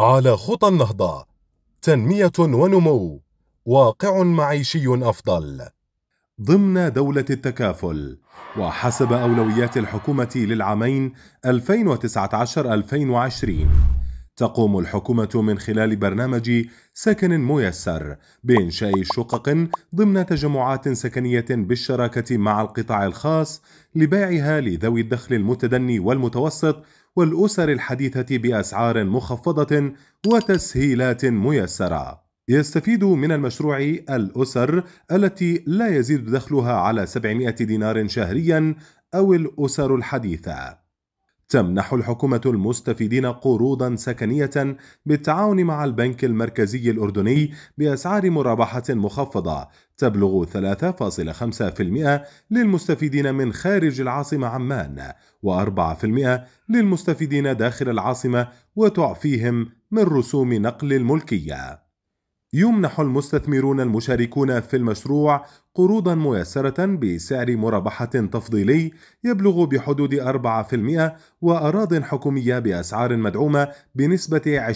على خطى النهضة تنمية ونمو واقع معيشي أفضل ضمن دولة التكافل وحسب أولويات الحكومة للعامين 2019-2020 تقوم الحكومة من خلال برنامج سكن ميسر بإنشاء شقق ضمن تجمعات سكنية بالشراكة مع القطاع الخاص لبيعها لذوي الدخل المتدني والمتوسط والأسر الحديثة بأسعار مخفضة وتسهيلات ميسرة. يستفيد من المشروع الأسر التي لا يزيد دخلها على 700 دينار شهريا أو الأسر الحديثة. تمنح الحكومة المستفيدين قروضا سكنية بالتعاون مع البنك المركزي الأردني بأسعار مرابحة مخفضة تبلغ 3.5% للمستفيدين من خارج العاصمة عمان و4% للمستفيدين داخل العاصمة وتعفيهم من رسوم نقل الملكيه يمنح المستثمرون المشاركون في المشروع قروضا ميسرة بسعر مرابحة تفضيلي يبلغ بحدود 4% وأراض حكومية بأسعار مدعومة بنسبة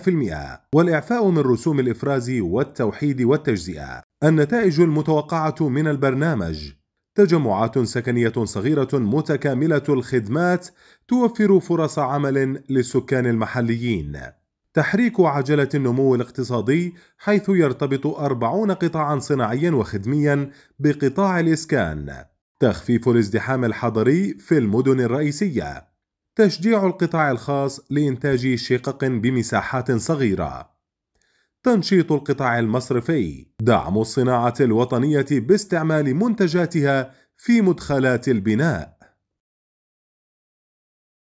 20% والإعفاء من رسوم الإفراز والتوحيد والتجزئة النتائج المتوقعة من البرنامج تجمعات سكنية صغيرة متكاملة الخدمات توفر فرص عمل للسكان المحليين تحريك عجلة النمو الاقتصادي حيث يرتبط أربعون قطاعا صناعيا وخدميا بقطاع الإسكان تخفيف الازدحام الحضري في المدن الرئيسية تشجيع القطاع الخاص لإنتاج شقق بمساحات صغيرة تنشيط القطاع المصرفي دعم الصناعة الوطنية باستعمال منتجاتها في مدخلات البناء